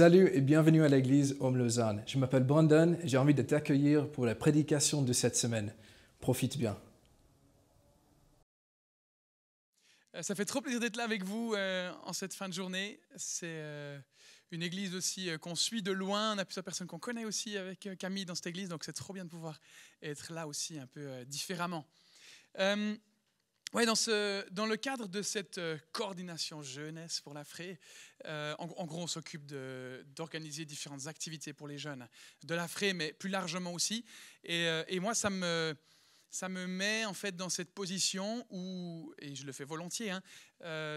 Salut et bienvenue à l'église Homme Lausanne. Je m'appelle Brandon et j'ai envie de t'accueillir pour la prédication de cette semaine. Profite bien. Euh, ça fait trop plaisir d'être là avec vous euh, en cette fin de journée. C'est euh, une église aussi qu'on suit de loin. On a plusieurs personnes qu'on connaît aussi avec Camille dans cette église, donc c'est trop bien de pouvoir être là aussi un peu différemment. Ouais, dans, ce, dans, le cadre de cette euh, coordination jeunesse pour la euh, en, gros, on s'occupe d'organiser différentes activités pour les jeunes de la mais plus largement aussi. Euh, et, moi, ça me, ça me met en fait dans cette position où, et je le fais volontiers, hein,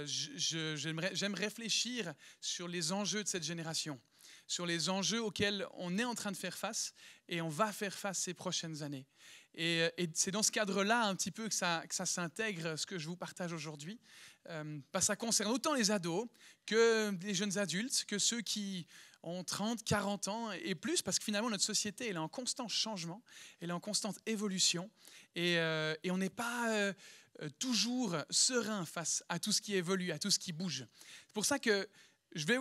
j'aime réfléchir sur les enjeux de cette génération sur les enjeux auxquels on est en train de faire face et on va faire face ces prochaines années. Euh, et, c'est dans ce cadre-là un petit peu que ça, s'intègre ce que je vous partage aujourd'hui. Euh, que bah, ça concerne autant les ados que les jeunes adultes, que ceux qui ont 30, 40 ans et plus, parce que finalement notre société elle est en constant changement, elle est en constante évolution, et, euh, on n'est pas euh, toujours serein face à tout ce qui évolue, à tout ce qui bouge. C'est pour ça que je vais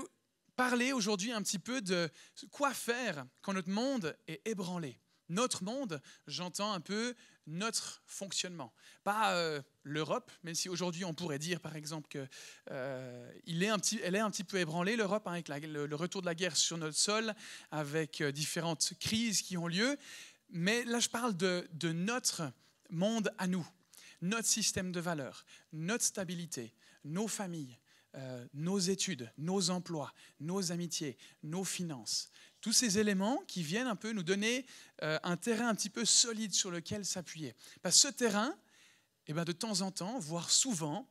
parler aujourd'hui un petit peu de quoi faire quand notre monde est ébranlé notre monde, j'entends un peu notre fonctionnement. Pas euh, l'Europe, même si aujourd'hui on pourrait dire par exemple qu'elle euh, est un petit, est un petit peu ébranlée, l'Europe, hein, avec le, retour de la guerre sur notre sol, avec euh, différentes crises qui ont lieu. Mais là, je parle de, de notre monde à nous, notre système de valeurs, notre stabilité, nos familles, nos études, nos emplois, nos amitiés, nos finances, tous ces éléments qui viennent un peu nous donner euh, un terrain un petit peu solide sur lequel s'appuyer. Parce que ce terrain, eh ben, de temps en temps, voire souvent,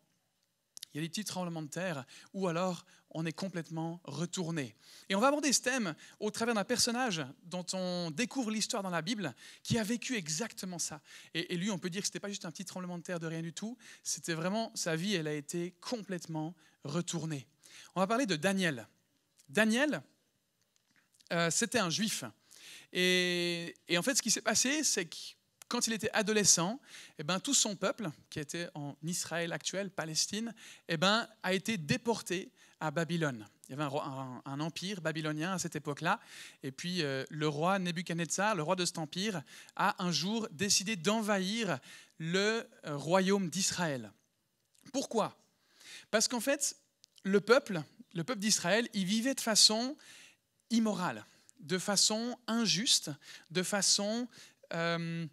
il y a des petits tremblements de terre, ou alors on est complètement retourné. Et on va aborder ce thème au travers d'un personnage dont on découvre l'histoire dans la Bible, qui a vécu exactement ça. Et, lui, on peut dire que ce n'était pas juste un petit tremblement de terre de rien du tout, c'était vraiment sa vie, elle a été complètement retournée. On va parler de Daniel. Daniel, euh, c'était un juif. Et, en fait, ce qui s'est passé, c'est que quand il était adolescent, eh ben, tout son peuple, qui était en Israël actuel, Palestine, eh ben, a été déporté à Babylone. Il y avait un, empire babylonien à cette époque-là. Et puis euh, le roi Nebuchadnezzar, le roi de cet empire, a un jour décidé d'envahir le euh, royaume d'Israël. Pourquoi Parce qu'en fait, le peuple, le peuple d'Israël, il vivait de façon immorale, de façon injuste, de façon euh,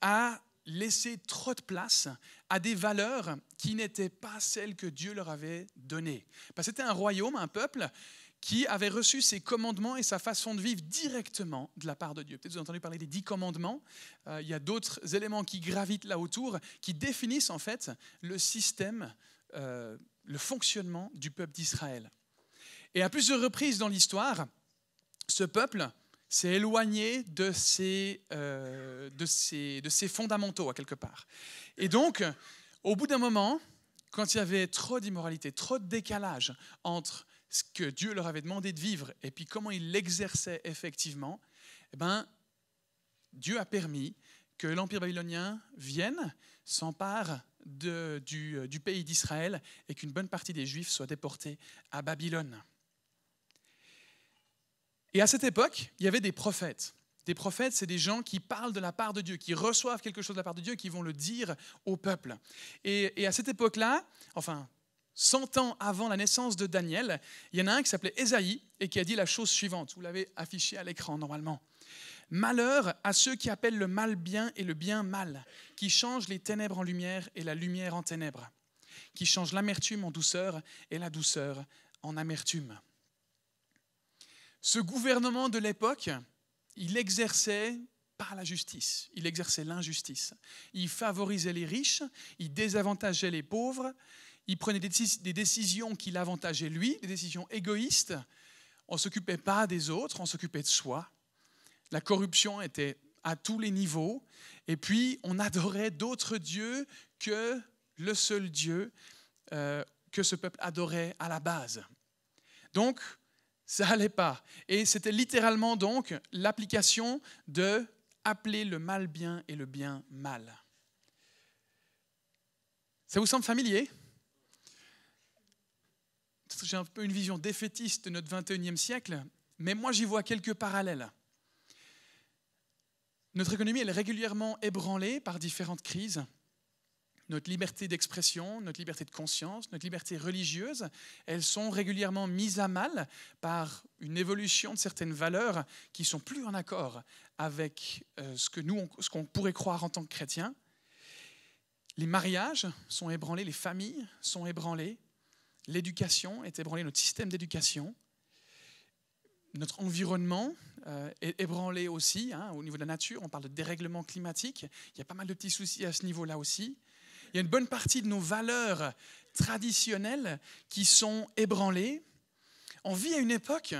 à laisser trop de place à des valeurs qui n'étaient pas celles que Dieu leur avait données. c'était un royaume, un peuple qui avait reçu ses commandements et sa façon de vivre directement de la part de Dieu. Peut-être vous avez entendu parler des dix commandements. Euh, il y a d'autres éléments qui gravitent là autour, qui définissent en fait le système, euh, le fonctionnement du peuple d'Israël. Et à plusieurs reprises dans l'histoire, ce peuple s'est éloigné de ses, euh, de, de ses fondamentaux, à quelque part. Et donc, au bout d'un moment, quand il y avait trop d'immoralité, trop de décalage entre ce que Dieu leur avait demandé de vivre et puis comment ils l'exerçaient effectivement, eh ben, Dieu a permis que l'Empire babylonien vienne, s'empare du, euh, du, pays d'Israël et qu'une bonne partie des Juifs soit déportée à Babylone. Et à cette époque, il y avait des prophètes. Des prophètes, c'est des gens qui parlent de la part de Dieu, qui reçoivent quelque chose de la part de Dieu, qui vont le dire au peuple. Et, à cette époque-là, enfin, 100 ans avant la naissance de Daniel, il y en a un qui s'appelait Ésaïe et qui a dit la chose suivante. Vous l'avez affiché à l'écran normalement. Malheur à ceux qui appellent le mal bien et le bien mal, qui changent les ténèbres en lumière et la lumière en ténèbres, qui changent l'amertume en douceur et la douceur en amertume. Ce gouvernement de l'époque, il exerçait par la justice, il exerçait l'injustice. Il favorisait les riches, il désavantageait les pauvres, il prenait des décisions qui l'avantageaient lui, des décisions égoïstes. On ne s'occupait pas des autres, on s'occupait de soi. La corruption était à tous les niveaux. Et puis, on adorait d'autres dieux que le seul Dieu euh, que ce peuple adorait à la base. Donc, ça n'allait pas. Et c'était littéralement donc l'application de appeler le mal bien et le bien mal. Ça vous semble familier J'ai un peu une vision défaitiste de notre 21e siècle, mais moi j'y vois quelques parallèles. Notre économie est régulièrement ébranlée par différentes crises notre liberté d'expression, notre liberté de conscience, notre liberté religieuse, elles sont régulièrement mises à mal par une évolution de certaines valeurs qui sont plus en accord avec euh, ce que nous, ce qu'on pourrait croire en tant que chrétien. Les mariages sont ébranlés, les familles sont ébranlées, l'éducation est ébranlée, notre système d'éducation, notre environnement euh, est ébranlé aussi, hein, au niveau de la nature, on parle de dérèglement climatique, il y a pas mal de petits soucis à ce niveau-là aussi il y a une bonne partie de nos valeurs traditionnelles qui sont ébranlées. On vit à une époque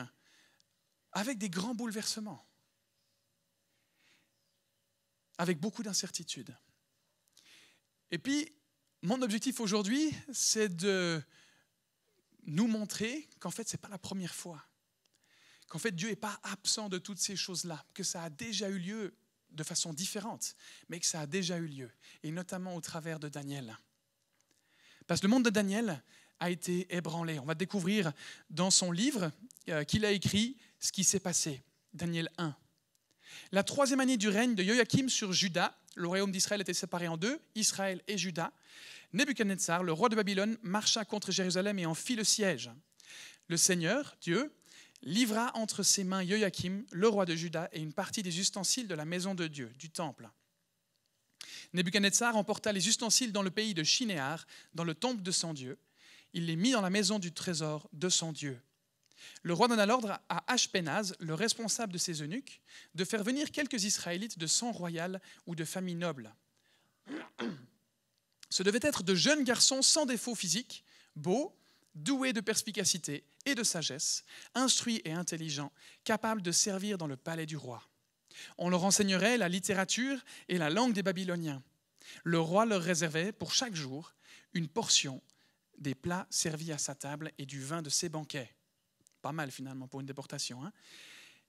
avec des grands bouleversements, avec beaucoup d'incertitudes. Et puis, mon objectif aujourd'hui, c'est de nous montrer qu'en fait, ce n'est pas la première fois, qu'en fait, Dieu n'est pas absent de toutes ces choses-là, que ça a déjà eu lieu de façon différente, mais que ça a déjà eu lieu, et notamment au travers de Daniel. Parce que le monde de Daniel a été ébranlé. On va découvrir dans son livre euh, qu'il a écrit ce qui s'est passé. Daniel 1. La troisième année du règne de Joachim sur Juda, le royaume d'Israël était séparé en deux, Israël et Juda. Nebuchadnezzar, le roi de Babylone, marcha contre Jérusalem et en fit le siège. Le Seigneur, Dieu, livra entre ses mains Joachim, le roi de Juda, et une partie des ustensiles de la maison de Dieu, du temple. Nebuchadnezzar emporta les ustensiles dans le pays de Shinéar, dans le temple de son Dieu. Il les mit dans la maison du trésor de son Dieu. Le roi donna l'ordre à Ashpenaz, le responsable de ses eunuques, de faire venir quelques Israélites de sang royal ou de famille noble. Ce devaient être de jeunes garçons sans défaut physique, beaux, doué de perspicacité et de sagesse, instruit et intelligent, capable de servir dans le palais du roi. On leur enseignerait la littérature et la langue des Babyloniens. Le roi leur réservait pour chaque jour une portion des plats servis à sa table et du vin de ses banquets. Pas mal finalement pour une déportation. Hein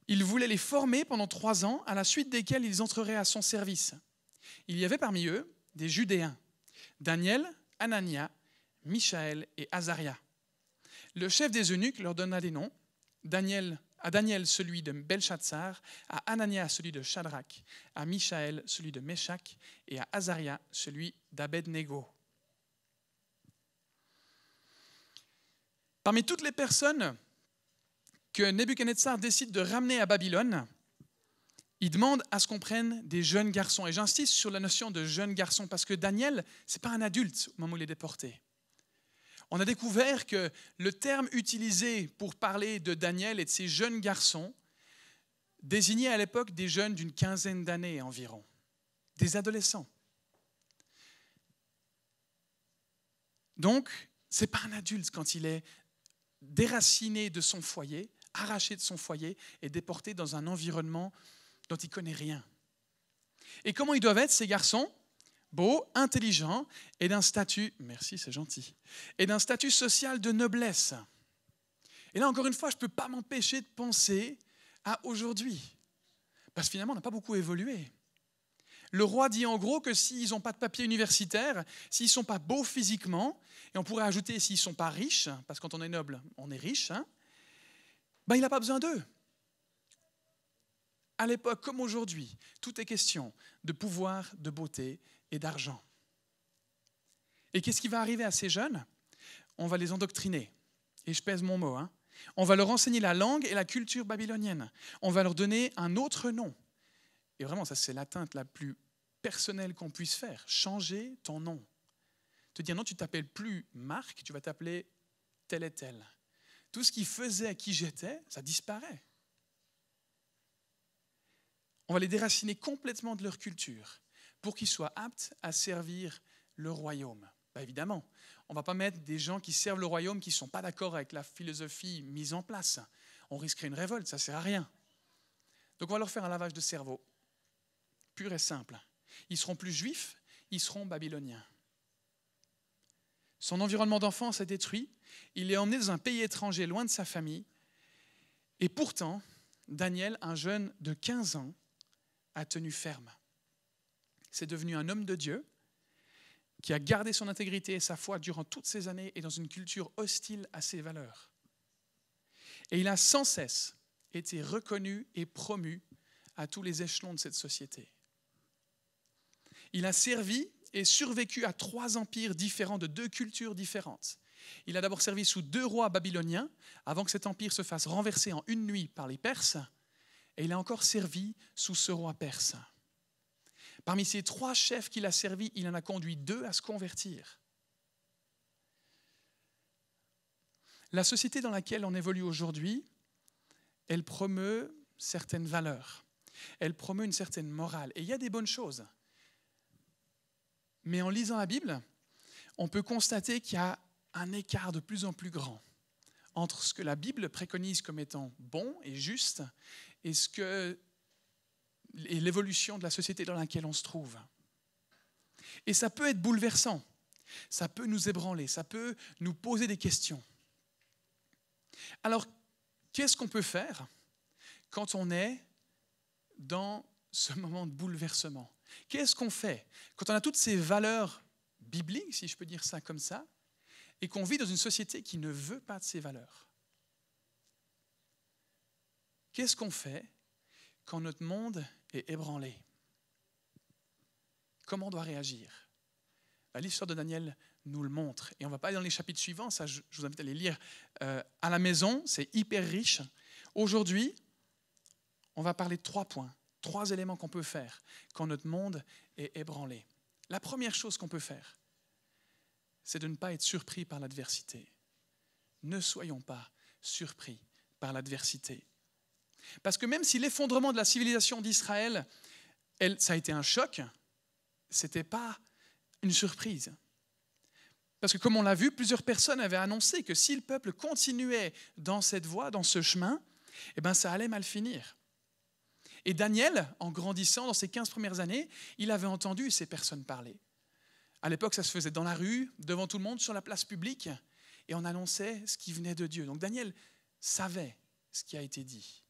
il voulait les former pendant trois ans, à la suite desquels ils entreraient à son service. Il y avait parmi eux des Judéens, Daniel, Anania, Michaël et Azaria. Le chef des eunuques leur donna des noms Daniel, à Daniel celui de Belshazzar, à Anania celui de Shadrach, à Michaël celui de Meshach et à Azaria celui d'Abednego. Parmi toutes les personnes que Nebuchadnezzar décide de ramener à Babylone, il demande à ce qu'on prenne des jeunes garçons. Et j'insiste sur la notion de jeunes garçons parce que Daniel, ce n'est pas un adulte au moment où il est déporté on a découvert que le terme utilisé pour parler de Daniel et de ses jeunes garçons désignait à l'époque des jeunes d'une quinzaine d'années environ, des adolescents. Donc, ce n'est pas un adulte quand il est déraciné de son foyer, arraché de son foyer et déporté dans un environnement dont il ne connaît rien. Et comment ils doivent être, ces garçons beau, intelligent et d'un statut, merci c'est gentil, et d'un statut social de noblesse. Et là encore une fois, je ne peux pas m'empêcher de penser à aujourd'hui, parce que finalement on n'a pas beaucoup évolué. Le roi dit en gros que s'ils n'ont pas de papier universitaire, s'ils ne sont pas beaux physiquement, et on pourrait ajouter s'ils ne sont pas riches, parce que quand on est noble, on est riche, hein, ben, il n'a pas besoin d'eux. À l'époque comme aujourd'hui, tout est question de pouvoir, de beauté et d'argent. Et qu'est-ce qui va arriver à ces jeunes On va les endoctriner. Et je pèse mon mot. Hein. On va leur enseigner la langue et la culture babylonienne. On va leur donner un autre nom. Et vraiment, ça c'est l'atteinte la plus personnelle qu'on puisse faire. Changer ton nom. Te dire non, tu t'appelles plus Marc, tu vas t'appeler tel et tel. Tout ce qui faisait qui j'étais, ça disparaît. On va les déraciner complètement de leur culture pour qu'ils soient aptes à servir le royaume. Bah, évidemment, on ne va pas mettre des gens qui servent le royaume qui ne sont pas d'accord avec la philosophie mise en place. On risquerait une révolte, ça ne sert à rien. Donc on va leur faire un lavage de cerveau, pur et simple. Ils seront plus juifs, ils seront babyloniens. Son environnement d'enfance est détruit, il est emmené dans un pays étranger loin de sa famille, et pourtant, Daniel, un jeune de 15 ans, a tenu ferme c'est devenu un homme de Dieu qui a gardé son intégrité et sa foi durant toutes ces années et dans une culture hostile à ses valeurs. Et il a sans cesse été reconnu et promu à tous les échelons de cette société. Il a servi et survécu à trois empires différents de deux cultures différentes. Il a d'abord servi sous deux rois babyloniens avant que cet empire se fasse renverser en une nuit par les Perses, et il a encore servi sous ce roi perse. Parmi ces trois chefs qu'il a servis, il en a conduit deux à se convertir. La société dans laquelle on évolue aujourd'hui, elle promeut certaines valeurs, elle promeut une certaine morale. Et il y a des bonnes choses. Mais en lisant la Bible, on peut constater qu'il y a un écart de plus en plus grand entre ce que la Bible préconise comme étant bon et juste et ce que et l'évolution de la société dans laquelle on se trouve. Et ça peut être bouleversant, ça peut nous ébranler, ça peut nous poser des questions. Alors, qu'est-ce qu'on peut faire quand on est dans ce moment de bouleversement Qu'est-ce qu'on fait quand on a toutes ces valeurs bibliques, si je peux dire ça comme ça, et qu'on vit dans une société qui ne veut pas de ces valeurs Qu'est-ce qu'on fait quand notre monde et ébranlé. Comment on doit réagir bah, L'histoire de Daniel nous le montre. Et on va pas aller dans les chapitres suivants, ça je vous invite à les lire euh, à la maison, c'est hyper riche. Aujourd'hui, on va parler de trois points, trois éléments qu'on peut faire quand notre monde est ébranlé. La première chose qu'on peut faire, c'est de ne pas être surpris par l'adversité. Ne soyons pas surpris par l'adversité. Parce que même si l'effondrement de la civilisation d'Israël, ça a été un choc, c'était pas une surprise. Parce que comme on l'a vu, plusieurs personnes avaient annoncé que si le peuple continuait dans cette voie, dans ce chemin, eh ben ça allait mal finir. Et Daniel, en grandissant dans ses 15 premières années, il avait entendu ces personnes parler. À l'époque, ça se faisait dans la rue, devant tout le monde, sur la place publique, et on annonçait ce qui venait de Dieu. Donc Daniel savait ce qui a été dit.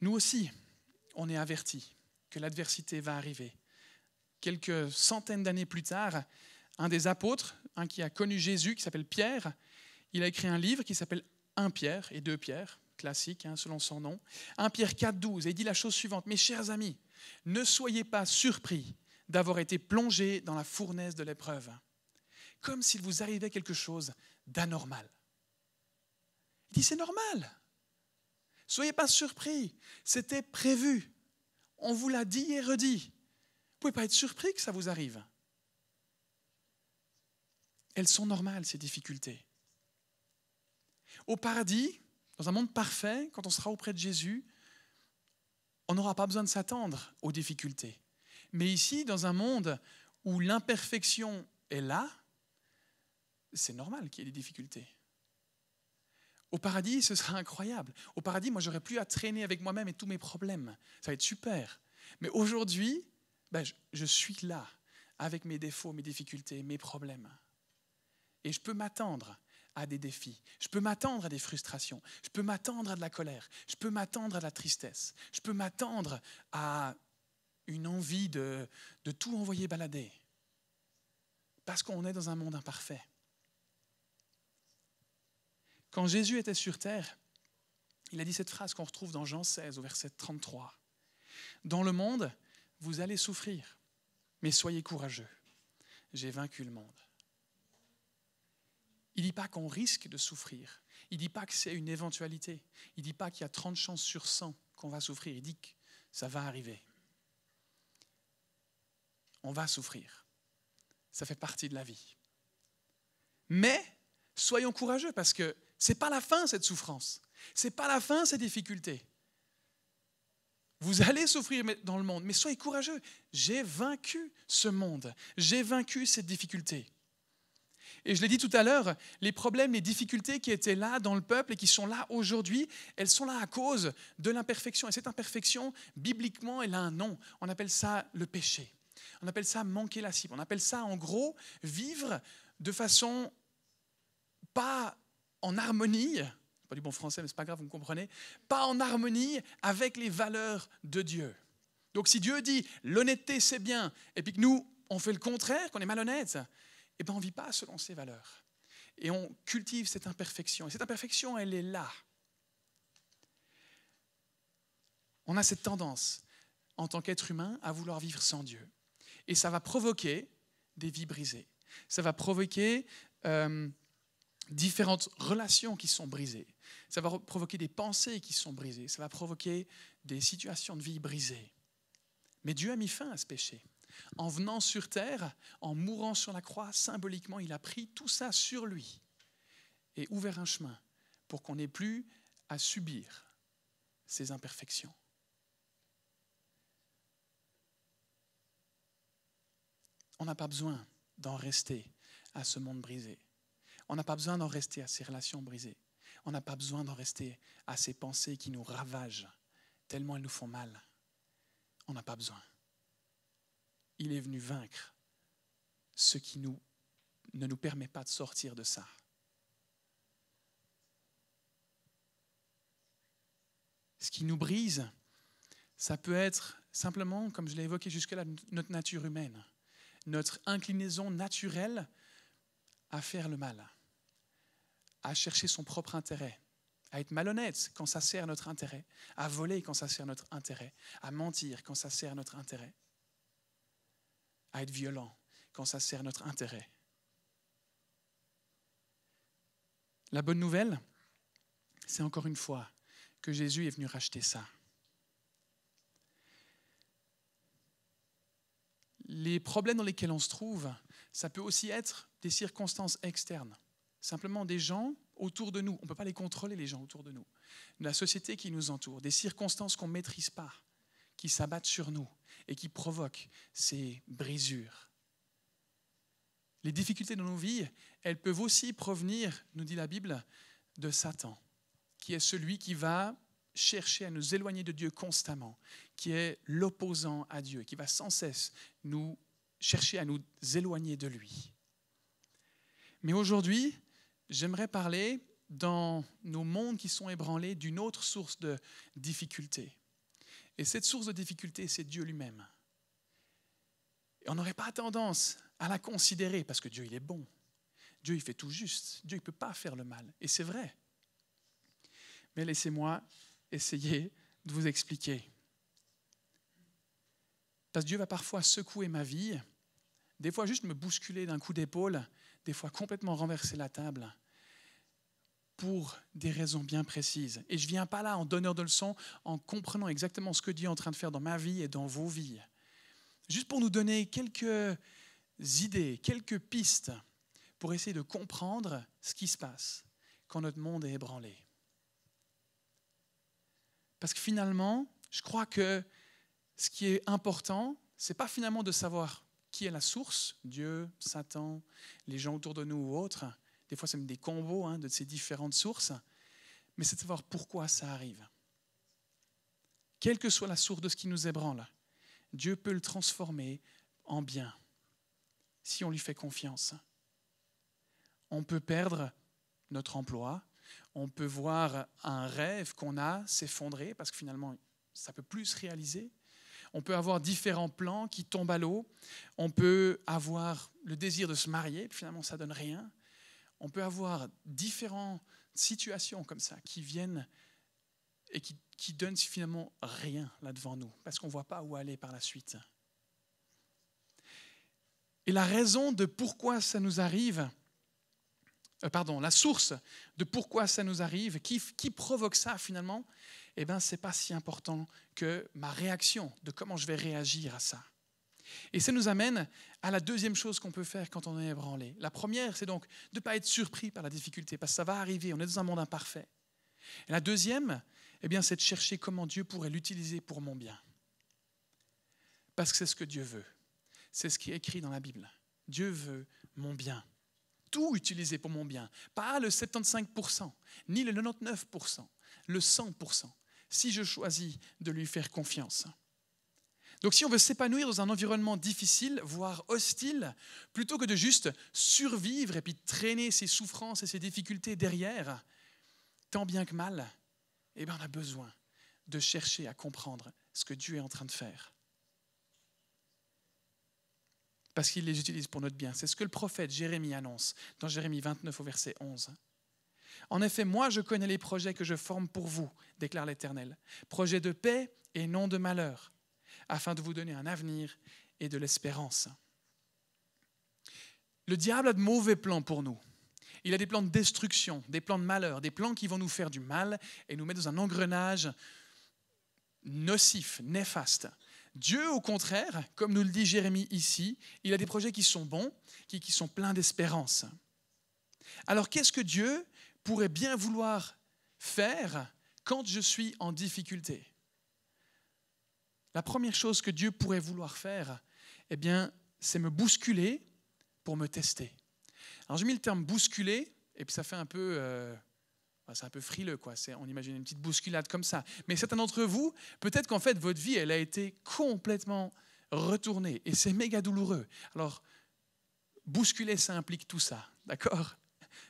Nous aussi, on est avertis que l'adversité va arriver. Quelques centaines d'années plus tard, un des apôtres, un qui a connu Jésus, qui s'appelle Pierre, il a écrit un livre qui s'appelle Un Pierre et deux Pierre », classique hein, selon son nom. 1 Pierre 4, 12, et il dit la chose suivante Mes chers amis, ne soyez pas surpris d'avoir été plongés dans la fournaise de l'épreuve, comme s'il vous arrivait quelque chose d'anormal. Il dit C'est normal Soyez pas surpris, c'était prévu. On vous l'a dit et redit. Vous pouvez pas être surpris que ça vous arrive. Elles sont normales, ces difficultés. Au paradis, dans un monde parfait, quand on sera auprès de Jésus, on n'aura pas besoin de s'attendre aux difficultés. Mais ici, dans un monde où l'imperfection est là, c'est normal qu'il y ait des difficultés. Au paradis, ce sera incroyable. Au paradis, moi, j'aurais plus à traîner avec moi-même et tous mes problèmes. Ça va être super. Mais aujourd'hui, ben, je, suis là avec mes défauts, mes difficultés, mes problèmes. Et je peux m'attendre à des défis. Je peux m'attendre à des frustrations. Je peux m'attendre à de la colère. Je peux m'attendre à de la tristesse. Je peux m'attendre à une envie de tout envoyer balader. Parce qu'on est dans un monde imparfait. Quand Jésus était sur terre, il a dit cette phrase qu'on retrouve dans Jean 16 au verset 33. Dans le monde, vous allez souffrir, mais soyez courageux. J'ai vaincu le monde. Il ne dit pas qu'on risque de souffrir. Il ne dit pas que c'est une éventualité. Il ne dit pas qu'il y a 30 chances sur 100 qu'on va souffrir. Il dit que ça va arriver. On va souffrir. Ça fait partie de la vie. Mais soyons courageux parce que ce n'est pas la fin, cette souffrance. Ce n'est pas la fin, ces difficultés. Vous allez souffrir dans le monde, mais soyez courageux. J'ai vaincu ce monde. J'ai vaincu cette difficulté. Et je l'ai dit tout à l'heure, les problèmes, les difficultés qui étaient là dans le peuple et qui sont là aujourd'hui, elles sont là à cause de l'imperfection. Et cette imperfection, bibliquement, elle a un nom. On appelle ça le péché. On appelle ça manquer la cible. On appelle ça, en gros, vivre de façon pas en harmonie, pas du bon français, mais c'est pas grave, vous me comprenez, pas en harmonie avec les valeurs de Dieu. Donc si Dieu dit l'honnêteté c'est bien, et puis que nous, on fait le contraire, qu'on est malhonnête, eh bien on vit pas selon ses valeurs. Et on cultive cette imperfection. Et cette imperfection, elle est là. On a cette tendance, en tant qu'être humain, à vouloir vivre sans Dieu. Et ça va provoquer des vies brisées. Ça va provoquer euh, différentes relations qui sont brisées. Ça va provoquer des pensées qui sont brisées. Ça va provoquer des situations de vie brisées. Mais Dieu a mis fin à ce péché. En venant sur terre, en mourant sur la croix, symboliquement, il a pris tout ça sur lui et ouvert un chemin pour qu'on n'ait plus à subir ces imperfections. On n'a pas besoin d'en rester à ce monde brisé. On n'a pas besoin d'en rester à ces relations brisées. On n'a pas besoin d'en rester à ces pensées qui nous ravagent, tellement elles nous font mal. On n'a pas besoin. Il est venu vaincre ce qui nous, ne nous permet pas de sortir de ça. Ce qui nous brise, ça peut être simplement, comme je l'ai évoqué jusque-là, notre nature humaine, notre inclinaison naturelle à faire le mal à chercher son propre intérêt, à être malhonnête quand ça sert notre intérêt, à voler quand ça sert notre intérêt, à mentir quand ça sert notre intérêt, à être violent quand ça sert notre intérêt. La bonne nouvelle, c'est encore une fois que Jésus est venu racheter ça. Les problèmes dans lesquels on se trouve, ça peut aussi être des circonstances externes simplement des gens autour de nous. On ne peut pas les contrôler, les gens autour de nous. La société qui nous entoure, des circonstances qu'on ne maîtrise pas, qui s'abattent sur nous et qui provoquent ces brisures. Les difficultés de nos vies, elles peuvent aussi provenir, nous dit la Bible, de Satan, qui est celui qui va chercher à nous éloigner de Dieu constamment, qui est l'opposant à Dieu, qui va sans cesse nous chercher à nous éloigner de lui. Mais aujourd'hui, J'aimerais parler dans nos mondes qui sont ébranlés d'une autre source de difficulté. Et cette source de difficulté, c'est Dieu lui-même. on n'aurait pas tendance à la considérer parce que Dieu, il est bon. Dieu, il fait tout juste. Dieu, il ne peut pas faire le mal. Et c'est vrai. Mais laissez-moi essayer de vous expliquer. Parce que Dieu va parfois secouer ma vie, des fois juste me bousculer d'un coup d'épaule des fois complètement renverser la table pour des raisons bien précises. Et je ne viens pas là en donneur de leçons, en comprenant exactement ce que Dieu est en train de faire dans ma vie et dans vos vies. Juste pour nous donner quelques idées, quelques pistes pour essayer de comprendre ce qui se passe quand notre monde est ébranlé. Parce que finalement, je crois que ce qui est important, ce n'est pas finalement de savoir qui est la source, Dieu, Satan, les gens autour de nous ou autres. Des fois, c'est même des combos hein, de ces différentes sources. Mais c'est de savoir pourquoi ça arrive. Quelle que soit la source de ce qui nous ébranle, Dieu peut le transformer en bien si on lui fait confiance. On peut perdre notre emploi, on peut voir un rêve qu'on a s'effondrer parce que finalement, ça peut plus se réaliser on peut avoir différents plans qui tombent à l'eau, on peut avoir le désir de se marier, finalement ça donne rien, on peut avoir différentes situations comme ça qui viennent et qui, qui donnent finalement rien là devant nous, parce qu'on ne voit pas où aller par la suite. Et la raison de pourquoi ça nous arrive, euh, pardon, la source de pourquoi ça nous arrive, qui, qui provoque ça finalement, eh ce n'est pas si important que ma réaction, de comment je vais réagir à ça. Et ça nous amène à la deuxième chose qu'on peut faire quand on est ébranlé. La première, c'est donc de ne pas être surpris par la difficulté, parce que ça va arriver, on est dans un monde imparfait. la deuxième, eh bien, c'est de chercher comment Dieu pourrait l'utiliser pour mon bien. Parce que c'est ce que Dieu veut. C'est ce qui est écrit dans la Bible. Dieu veut mon bien. Tout utiliser pour mon bien. Pas le 75%, ni le 99%, le 100% si je choisis de lui faire confiance. Donc si on veut s'épanouir dans un environnement difficile, voire hostile, plutôt que de juste survivre et puis traîner ses souffrances et ses difficultés derrière, tant bien que mal, eh bien on a besoin de chercher à comprendre ce que Dieu est en train de faire. Parce qu'il les utilise pour notre bien. C'est ce que le prophète Jérémie annonce dans Jérémie 29 au verset 11. En effet, moi je connais les projets que je forme pour vous, déclare l'Éternel. Projets de paix et non de malheur, afin de vous donner un avenir et de l'espérance. Le diable a de mauvais plans pour nous. Il a des plans de destruction, des plans de malheur, des plans qui vont nous faire du mal et nous mettre dans un engrenage nocif, néfaste. Dieu, au contraire, comme nous le dit Jérémie ici, il a des projets qui sont bons, qui, sont pleins d'espérance. Alors qu'est-ce que Dieu pourrait bien vouloir faire quand je suis en difficulté La première chose que Dieu pourrait vouloir faire, eh bien, c'est me bousculer pour me tester. Alors j'ai mis le terme bousculer, et puis ça fait un peu... Euh, c'est un peu frileux, quoi. c'est on imagine une petite bousculade comme ça. Mais certains d'entre vous, peut-être qu'en fait, votre vie, elle a été complètement retournée. Et c'est méga douloureux. Alors, bousculer, ça implique tout ça. D'accord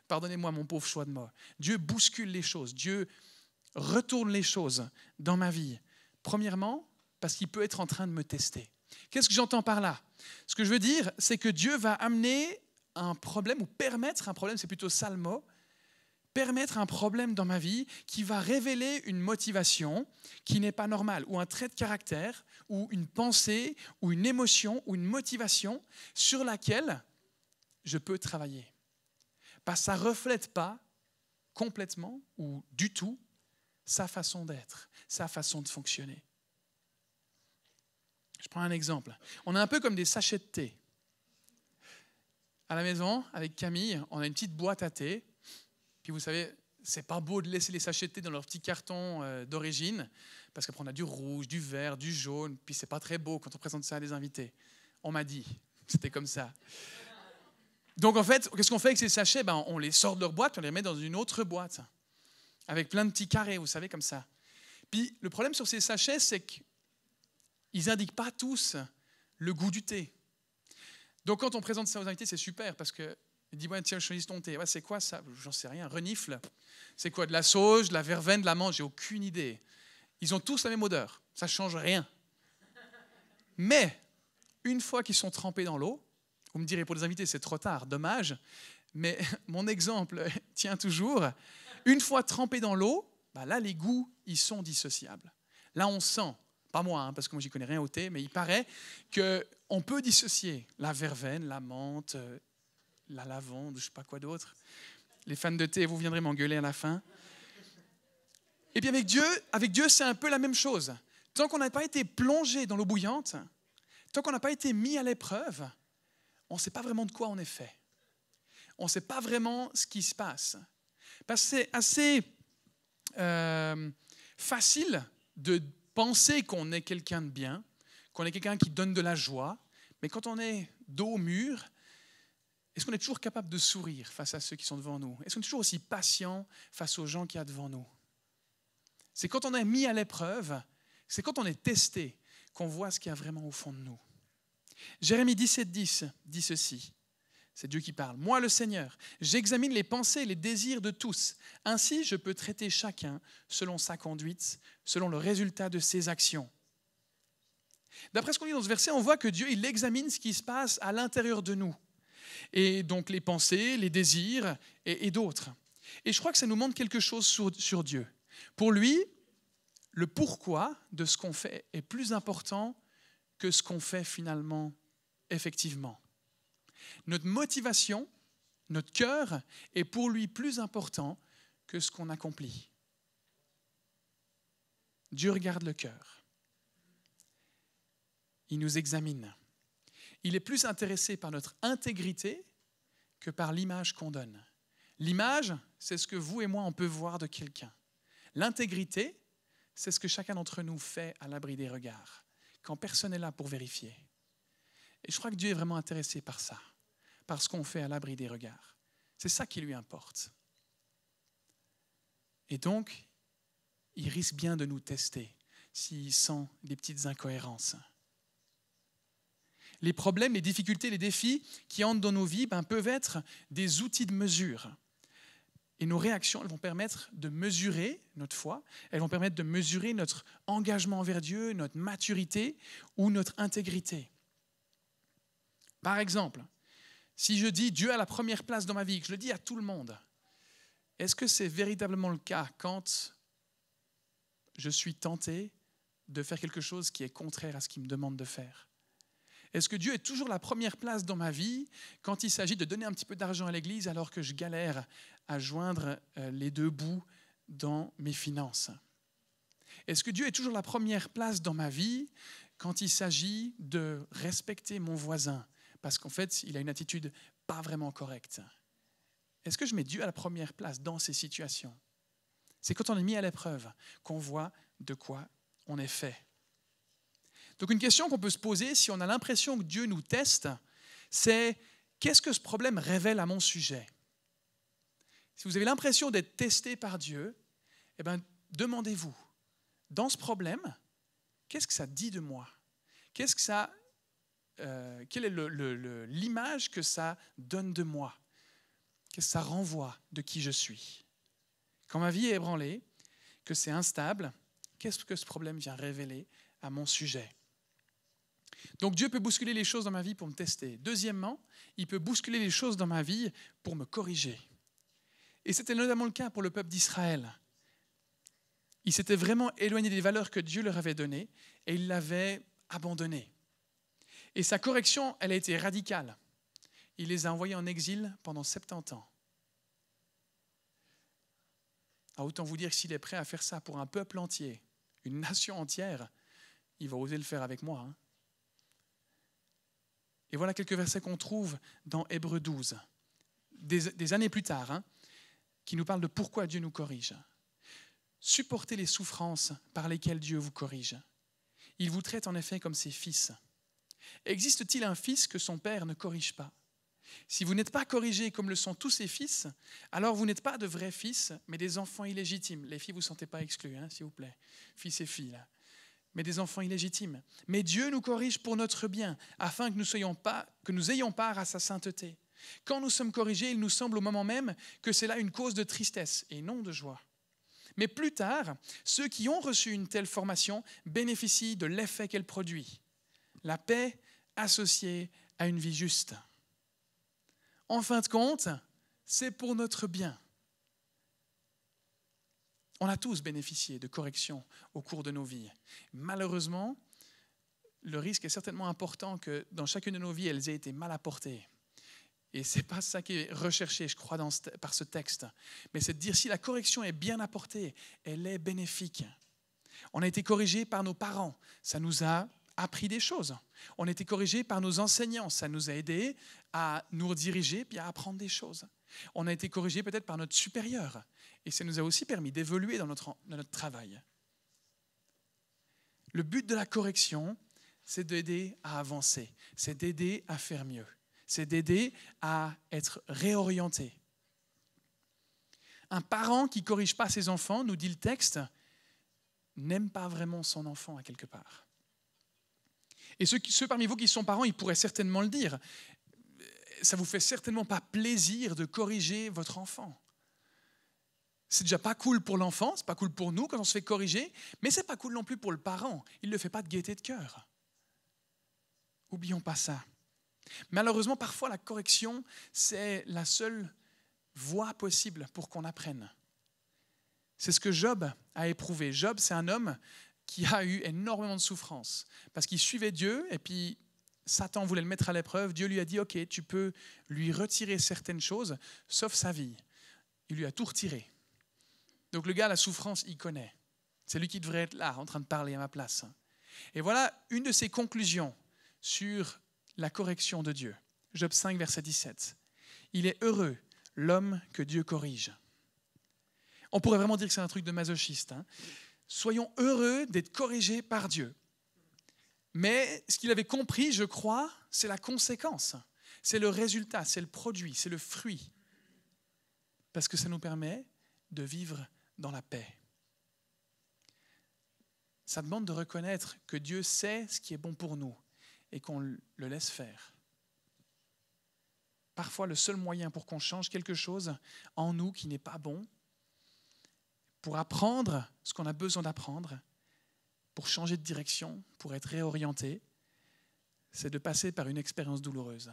Pardonnez-moi mon pauvre choix de mort. Dieu bouscule les choses. Dieu retourne les choses dans ma vie. Premièrement, parce qu'il peut être en train de me tester. Qu'est-ce que j'entends par là Ce que je veux dire, c'est que Dieu va amener un problème ou permettre un problème, c'est plutôt ça mot, permettre un problème dans ma vie qui va révéler une motivation qui n'est pas normale, ou un trait de caractère, ou une pensée, ou une émotion, ou une motivation sur laquelle je peux travailler. Parce ça reflète pas complètement ou du tout sa façon d'être, sa façon de fonctionner. Je prends un exemple. On a un peu comme des sachets de thé. À la maison, avec Camille, on a une petite boîte à thé. Puis vous savez, c'est pas beau de laisser les sachets de thé dans leur petit carton euh, d'origine, parce qu'après on a du rouge, du vert, du jaune, puis c'est pas très beau quand on présente ça à des invités. On m'a dit, c'était comme ça. Donc, en fait, qu'est-ce qu'on fait avec ces sachets ben, On les sort de leur boîte, on les met dans une autre boîte, avec plein de petits carrés, vous savez, comme ça. Puis, le problème sur ces sachets, c'est qu'ils n'indiquent pas tous le goût du thé. Donc, quand on présente ça aux invités, c'est super, parce que disent « tiens, je choisis ton thé. c'est quoi ça J'en sais rien. Renifle. C'est quoi De la sauge, de la verveine, de la menthe J'ai aucune idée. Ils ont tous la même odeur. Ça ne change rien. Mais, une fois qu'ils sont trempés dans l'eau, vous me direz, pour les invités, c'est trop tard, dommage. Mais mon exemple tient toujours. Une fois trempé dans l'eau, bah là, les goûts, ils sont dissociables. Là, on sent, pas moi, hein, parce que moi, j'y connais rien au thé, mais il paraît qu'on peut dissocier la verveine, la menthe, euh, la lavande, je sais pas quoi d'autre. Les fans de thé, vous viendrez m'engueuler à la fin. Et puis avec Dieu, avec Dieu, c'est un peu la même chose. Tant qu'on n'a pas été plongé dans l'eau bouillante, tant qu'on n'a pas été mis à l'épreuve, on ne sait pas vraiment de quoi on est fait. On ne sait pas vraiment ce qui se passe. Parce que c'est assez euh, facile de penser qu'on est quelqu'un de bien, qu'on est quelqu'un qui donne de la joie, mais quand on est dos au mur, est-ce qu'on est toujours capable de sourire face à ceux qui sont devant nous Est-ce qu'on est toujours aussi patient face aux gens qu'il y a devant nous C'est quand on est mis à l'épreuve, c'est quand on est testé qu'on voit ce qu'il y a vraiment au fond de nous. Jérémie 17,10 dit ceci. C'est Dieu qui parle. Moi, le Seigneur, j'examine les pensées et les désirs de tous. Ainsi, je peux traiter chacun selon sa conduite, selon le résultat de ses actions. D'après ce qu'on lit dans ce verset, on voit que Dieu, il examine ce qui se passe à l'intérieur de nous. Et donc les pensées, les désirs et, d'autres. Et je crois que ça nous montre quelque chose sur, sur Dieu. Pour lui, le pourquoi de ce qu'on fait est plus important que ce qu'on fait finalement, effectivement. Notre motivation, notre cœur est pour lui plus important que ce qu'on accomplit. Dieu regarde le cœur. Il nous examine. Il est plus intéressé par notre intégrité que par l'image qu'on donne. L'image, c'est ce que vous et moi, on peut voir de quelqu'un. L'intégrité, c'est ce que chacun d'entre nous fait à l'abri des regards quand personne n'est là pour vérifier. Et je crois que Dieu est vraiment intéressé par ça, par ce qu'on fait à l'abri des regards. C'est ça qui lui importe. Et donc, il risque bien de nous tester s'il sent des petites incohérences. Les problèmes, les difficultés, les défis qui entrent dans nos vies ben, peuvent être des outils de mesure et nos réactions, elles vont permettre de mesurer notre foi, elles vont permettre de mesurer notre engagement envers Dieu, notre maturité ou notre intégrité. Par exemple, si je dis Dieu a la première place dans ma vie, que je le dis à tout le monde, est-ce que c'est véritablement le cas quand je suis tenté de faire quelque chose qui est contraire à ce qu'il me demande de faire Est-ce que Dieu est toujours la première place dans ma vie quand il s'agit de donner un petit peu d'argent à l'Église alors que je galère à joindre euh, les deux bouts dans mes finances Est-ce que Dieu est toujours la première place dans ma vie quand il s'agit de respecter mon voisin Parce qu'en fait, il a une attitude pas vraiment correcte. Est-ce que je mets Dieu à la première place dans ces situations C'est quand on est mis à l'épreuve qu'on voit de quoi on est fait. Donc une question qu'on peut se poser si on a l'impression que Dieu nous teste, c'est qu'est-ce que ce problème révèle à mon sujet si vous avez l'impression d'être testé par Dieu, eh bien, demandez-vous, dans ce problème, qu'est-ce que ça dit de moi Qu'est-ce que ça, euh, Quelle est l'image que ça donne de moi Qu'est-ce que ça renvoie de qui je suis Quand ma vie est ébranlée, que c'est instable, qu'est-ce que ce problème vient révéler à mon sujet donc Dieu peut bousculer les choses dans ma vie pour me tester. Deuxièmement, il peut bousculer les choses dans ma vie pour me corriger. Et c'était notamment le cas pour le peuple d'Israël. Ils s'étaient vraiment éloignés des valeurs que Dieu leur avait données et ils l'avaient abandonné. Et sa correction, elle a été radicale. Il les a envoyés en exil pendant 70 ans. Ah, autant vous dire s'il est prêt à faire ça pour un peuple entier, une nation entière, il va oser le faire avec moi. Hein. Et voilà quelques versets qu'on trouve dans Hébreu 12, des, années plus tard. Hein qui nous parle de pourquoi Dieu nous corrige. Supportez les souffrances par lesquelles Dieu vous corrige. Il vous traite en effet comme ses fils. Existe-t-il un fils que son père ne corrige pas Si vous n'êtes pas corrigé comme le sont tous ses fils, alors vous n'êtes pas de vrais fils, mais des enfants illégitimes. Les filles, vous ne sentez pas exclus, hein, s'il vous plaît. Fils et filles, mais des enfants illégitimes. Mais Dieu nous corrige pour notre bien, afin que nous, soyons pas, que nous ayons part à sa sainteté. Quand nous sommes corrigés, il nous semble au moment même que c'est là une cause de tristesse et non de joie. Mais plus tard, ceux qui ont reçu une telle formation bénéficient de l'effet qu'elle produit, la paix associée à une vie juste. En fin de compte, c'est pour notre bien. On a tous bénéficié de corrections au cours de nos vies. Malheureusement, le risque est certainement important que dans chacune de nos vies, elles aient été mal apportées et ce n'est pas ça qui est recherché, je crois, dans par ce texte. Mais c'est de dire si la correction est bien apportée, elle est bénéfique. On a été corrigé par nos parents, ça nous a appris des choses. On a été corrigé par nos enseignants, ça nous a aidé à nous rediriger et à apprendre des choses. On a été corrigé peut-être par notre supérieur et ça nous a aussi permis d'évoluer dans notre, dans notre travail. Le but de la correction, c'est d'aider à avancer, c'est d'aider à faire mieux c'est d'aider à être réorienté. Un parent qui ne corrige pas ses enfants, nous dit le texte, n'aime pas vraiment son enfant à quelque part. Et ceux, parmi vous qui sont parents, ils pourraient certainement le dire. Ça vous fait certainement pas plaisir de corriger votre enfant. C'est déjà pas cool pour l'enfant, c'est pas cool pour nous quand on se fait corriger, mais c'est pas cool non plus pour le parent. Il ne le fait pas de gaieté de cœur. Oublions pas ça. Malheureusement, parfois, la correction, c'est la seule voie possible pour qu'on apprenne. C'est ce que Job a éprouvé. Job, c'est un homme qui a eu énormément de souffrance parce qu'il suivait Dieu et puis Satan voulait le mettre à l'épreuve. Dieu lui a dit, OK, tu peux lui retirer certaines choses, sauf sa vie. Il lui a tout retiré. Donc le gars, la souffrance, il connaît. C'est lui qui devrait être là, en train de parler à ma place. Et voilà une de ses conclusions sur la correction de Dieu. Job 5, verset 17. Il est heureux l'homme que Dieu corrige. On pourrait vraiment dire que c'est un truc de masochiste. Hein. Soyons heureux d'être corrigés par Dieu. Mais ce qu'il avait compris, je crois, c'est la conséquence, c'est le résultat, c'est le produit, c'est le fruit. Parce que ça nous permet de vivre dans la paix. Ça demande de reconnaître que Dieu sait ce qui est bon pour nous et qu'on le laisse faire. Parfois, le seul moyen pour qu'on change quelque chose en nous qui n'est pas bon, pour apprendre ce qu'on a besoin d'apprendre, pour changer de direction, pour être réorienté, c'est de passer par une expérience douloureuse.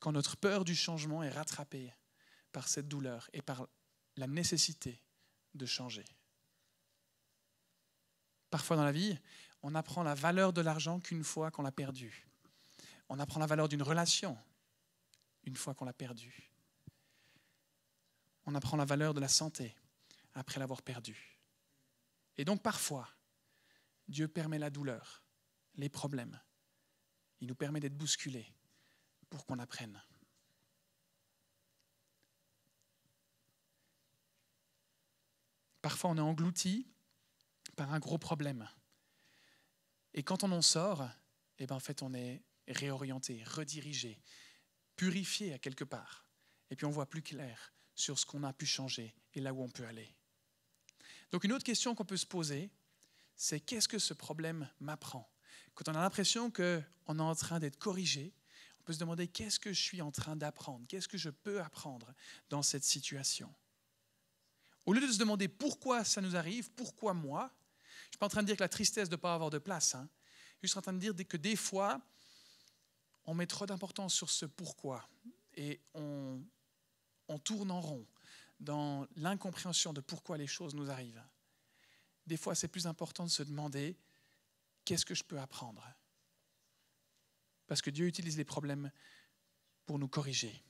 Quand notre peur du changement est rattrapée par cette douleur et par la nécessité de changer. Parfois dans la vie, on apprend la valeur de l'argent qu'une fois qu'on l'a perdu. On apprend la valeur d'une relation une fois qu'on l'a perdue. On apprend la valeur de la santé après l'avoir perdue. Et donc parfois, Dieu permet la douleur, les problèmes. Il nous permet d'être bousculés pour qu'on apprenne. Parfois, on est englouti par un gros problème et quand on en sort, eh ben, en fait, on est réorienté, redirigé, purifié à quelque part. Et puis on voit plus clair sur ce qu'on a pu changer et là où on peut aller. Donc une autre question qu'on peut se poser, c'est qu'est-ce que ce problème m'apprend Quand on a l'impression qu'on est en train d'être corrigé, on peut se demander qu'est-ce que je suis en train d'apprendre Qu'est-ce que je peux apprendre dans cette situation Au lieu de se demander pourquoi ça nous arrive, pourquoi moi, je suis pas en train de dire que la tristesse de ne pas avoir de place. Hein. Je suis en train de dire que des fois, on met trop d'importance sur ce pourquoi et on, on tourne en rond dans l'incompréhension de pourquoi les choses nous arrivent. Des fois, c'est plus important de se demander qu'est-ce que je peux apprendre Parce que Dieu utilise les problèmes pour nous corriger.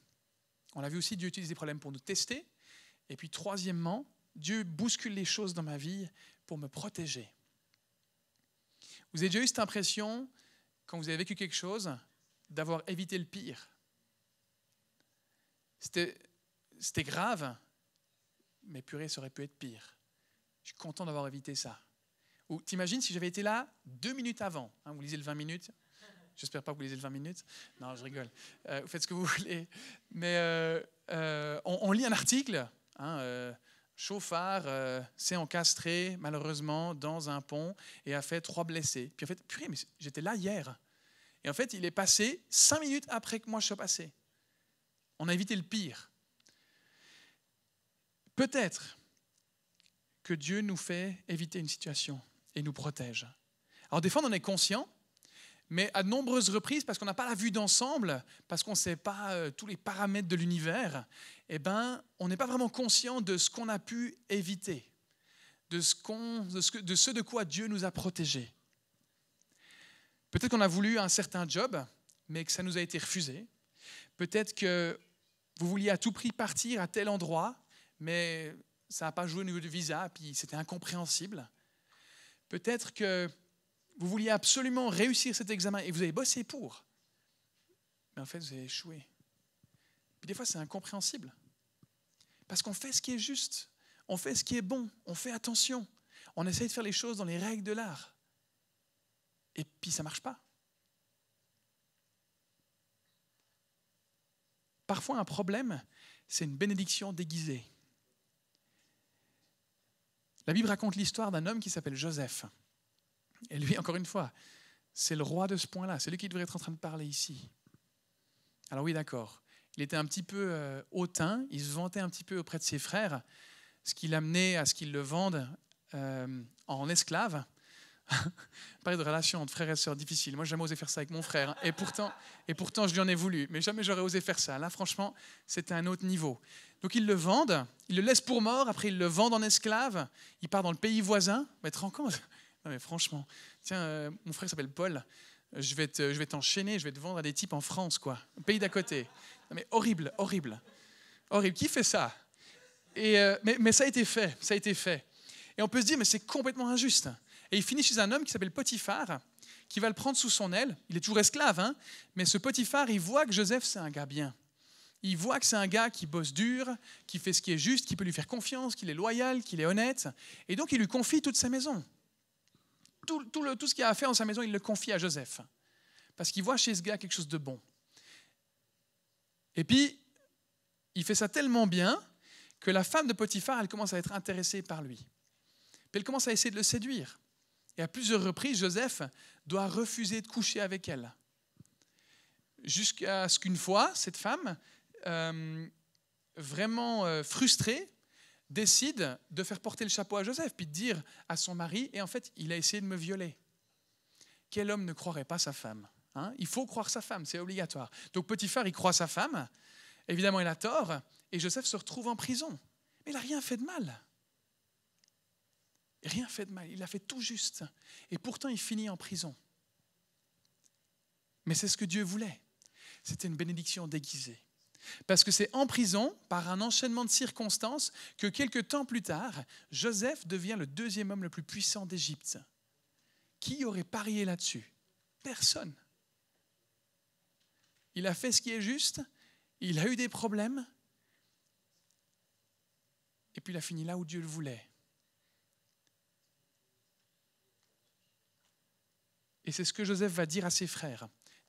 On l'a vu aussi, Dieu utilise les problèmes pour nous tester. Et puis, troisièmement, Dieu bouscule les choses dans ma vie pour me protéger. Vous avez déjà eu cette impression, quand vous avez vécu quelque chose, d'avoir évité le pire. C'était grave, mais purée, ça aurait pu être pire. Je suis content d'avoir évité ça. Ou t'imagines si j'avais été là deux minutes avant. Hein, vous lisez le 20 minutes. J'espère pas que vous lisez le 20 minutes. Non, je rigole. Euh, vous faites ce que vous voulez. Mais euh, euh, on, lit un article. Hein, chauffard euh, s'est encastré malheureusement dans un pont et a fait trois blessés. Puis en fait, purée, mais j'étais là hier. Et en fait, il est passé cinq minutes après que moi je sois passé. On a évité le pire. Peut-être que Dieu nous fait éviter une situation et nous protège. Alors des fois, on en est conscient, mais à nombreuses reprises, parce qu'on n'a pas la vue d'ensemble, parce qu'on ne sait pas euh, tous les paramètres de l'univers, eh ben, on n'est pas vraiment conscient de ce qu'on a pu éviter, de ce, de, de ce de quoi Dieu nous a protégés. Peut-être qu'on a voulu un certain job, mais que ça nous a été refusé. Peut-être que vous vouliez à tout prix partir à tel endroit, mais ça n'a pas joué au niveau du visa, puis c'était incompréhensible. Peut-être que vous vouliez absolument réussir cet examen et vous avez bossé pour. Mais en fait, vous avez échoué. Puis des fois, c'est incompréhensible. Parce qu'on fait ce qui est juste, on fait ce qui est bon, on fait attention, on essaye de faire les choses dans les règles de l'art. Et puis ça ne marche pas. Parfois, un problème, c'est une bénédiction déguisée. La Bible raconte l'histoire d'un homme qui s'appelle Joseph. Et lui, encore une fois, c'est le roi de ce point-là, c'est lui qui devrait être en train de parler ici. Alors oui, d'accord, il était un petit peu euh, hautain, il se vantait un petit peu auprès de ses frères, ce qui l'amenait à ce qu'ils le vendent euh, en esclave. Parler de relations entre frères et sœurs difficile. Moi, j'ai jamais osé faire ça avec mon frère. Hein. Et pourtant, et pourtant, je lui en ai voulu. Mais jamais j'aurais osé faire ça. Là, franchement, c'était un autre niveau. Donc, ils le vendent, ils le laissent pour mort. Après, ils le vendent en esclave. Il part dans le pays voisin. Mais en rends compte non, ah, mais franchement, tiens, euh, mon frère s'appelle Paul. Euh, je vais, t'enchaîner, je vais te vendre à des types en France, quoi, pays d'à côté. Non, mais horrible, horrible, horrible. Qui fait ça euh, mais, ça a été fait, ça a été fait. Et on peut se dire, mais c'est complètement injuste. Et il finit chez un homme qui s'appelle Potiphar, qui va le prendre sous son aile. Il est toujours esclave, hein mais ce Potiphar, il voit que Joseph, c'est un gars bien. Il voit que c'est un gars qui bosse dur, qui fait ce qui est juste, qui peut lui faire confiance, qu'il est loyal, qu'il est honnête. Et donc, il lui confie toute sa maison tout, ce qu'il a à faire dans sa maison, il le confie à Joseph. Parce qu'il voit chez ce gars quelque chose de bon. Et puis, il fait ça tellement bien que la femme de Potiphar, elle commence à être intéressée par lui. Puis elle commence à essayer de le séduire. Et à plusieurs reprises, Joseph doit refuser de coucher avec elle. Jusqu'à ce qu'une fois, cette femme, euh, vraiment euh, frustrée, décide de faire porter le chapeau à Joseph, puis de dire à son mari, et en fait, il a essayé de me violer. Quel homme ne croirait pas sa femme hein Il faut croire sa femme, c'est obligatoire. Donc Petit Potiphar, il croit sa femme, évidemment, il a tort, et Joseph se retrouve en prison. Mais il n'a rien fait de mal. Rien fait de mal, il a fait tout juste. Et pourtant, il finit en prison. Mais c'est ce que Dieu voulait. C'était une bénédiction déguisée. Parce que c'est en prison, par un enchaînement de circonstances, que quelque temps plus tard, Joseph devient le deuxième homme le plus puissant d'Égypte. Qui aurait parié là-dessus Personne. Il a fait ce qui est juste, il a eu des problèmes, et puis il a fini là où Dieu le voulait. Et c'est ce que Joseph va dire à ses frères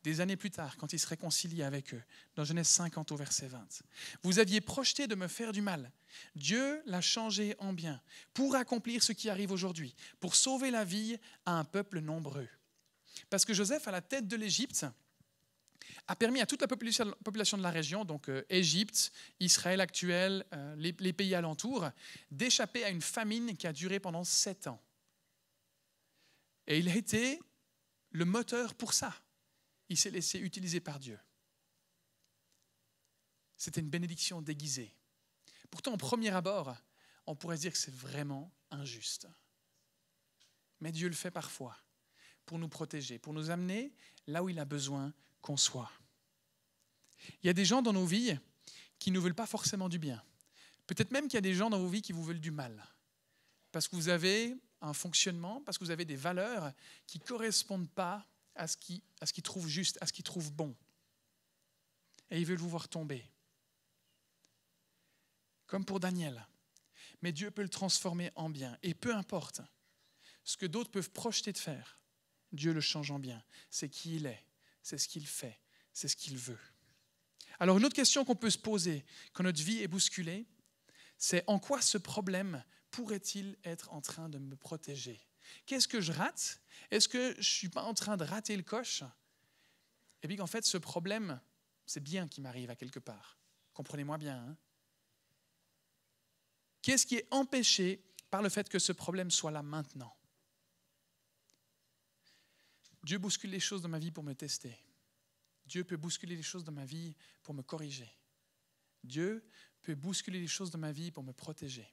des années plus tard, quand il se réconcilie avec eux, dans Genèse 50 au verset 20. Vous aviez projeté de me faire du mal. Dieu l'a changé en bien pour accomplir ce qui arrive aujourd'hui, pour sauver la vie à un peuple nombreux. Parce que Joseph, à la tête de l'Égypte, a permis à toute la population de la région, donc euh, Égypte, Israël actuel, euh, les, pays alentours, d'échapper à une famine qui a duré pendant sept ans. Et il a été le moteur pour ça il s'est laissé utiliser par Dieu. C'était une bénédiction déguisée. Pourtant, au premier abord, on pourrait dire que c'est vraiment injuste. Mais Dieu le fait parfois pour nous protéger, pour nous amener là où il a besoin qu'on soit. Il y a des gens dans nos vies qui ne veulent pas forcément du bien. Peut-être même qu'il y a des gens dans vos vies qui vous veulent du mal. Parce que vous avez un fonctionnement, parce que vous avez des valeurs qui ne correspondent pas à ce qu'il trouve juste, à ce qu'il trouve bon. Et il veut vous voir tomber. Comme pour Daniel. Mais Dieu peut le transformer en bien. Et peu importe ce que d'autres peuvent projeter de faire, Dieu le change en bien. C'est qui il est, c'est ce qu'il fait, c'est ce qu'il veut. Alors une autre question qu'on peut se poser quand notre vie est bousculée, c'est en quoi ce problème pourrait-il être en train de me protéger Qu'est-ce que je rate Est-ce que je ne suis pas en train de rater le coche Et eh puis qu'en fait, ce problème, c'est bien qu'il m'arrive à quelque part. Comprenez-moi bien. Hein. Qu'est-ce qui est empêché par le fait que ce problème soit là maintenant Dieu bouscule les choses dans ma vie pour me tester. Dieu peut bousculer les choses dans ma vie pour me corriger. Dieu peut bousculer les choses dans ma vie pour me protéger.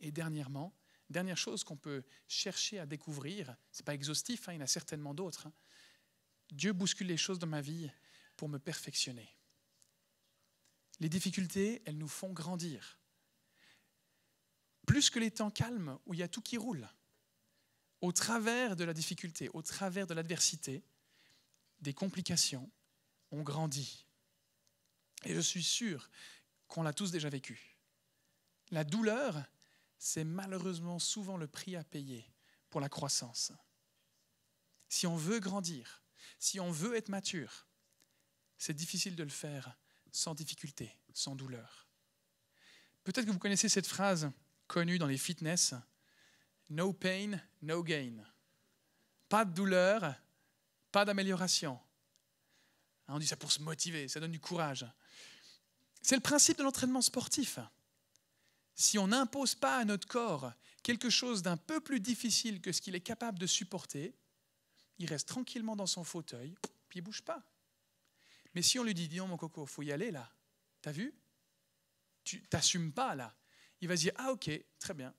Et dernièrement, Dernière chose qu'on peut chercher à découvrir, c'est pas exhaustif, hein, il y en a certainement d'autres. Hein. Dieu bouscule les choses dans ma vie pour me perfectionner. Les difficultés, elles nous font grandir. Plus que les temps calmes où il y a tout qui roule. Au travers de la difficulté, au travers de l'adversité, des complications, on grandit. Et je suis sûr qu'on l'a tous déjà vécu. La douleur, c'est malheureusement souvent le prix à payer pour la croissance. Si on veut grandir, si on veut être mature, c'est difficile de le faire sans difficulté, sans douleur. Peut-être que vous connaissez cette phrase connue dans les fitness, No pain, no gain. Pas de douleur, pas d'amélioration. Hein, on dit ça pour se motiver, ça donne du courage. C'est le principe de l'entraînement sportif si on n'impose pas à notre corps quelque chose d'un peu plus difficile que ce qu'il est capable de supporter, il reste tranquillement dans son fauteuil, puis il bouge pas. Mais si on lui dit, dis mon coco, faut y aller là, t'as vu Tu t'assumes pas là. Il va se dire, ah ok, très bien,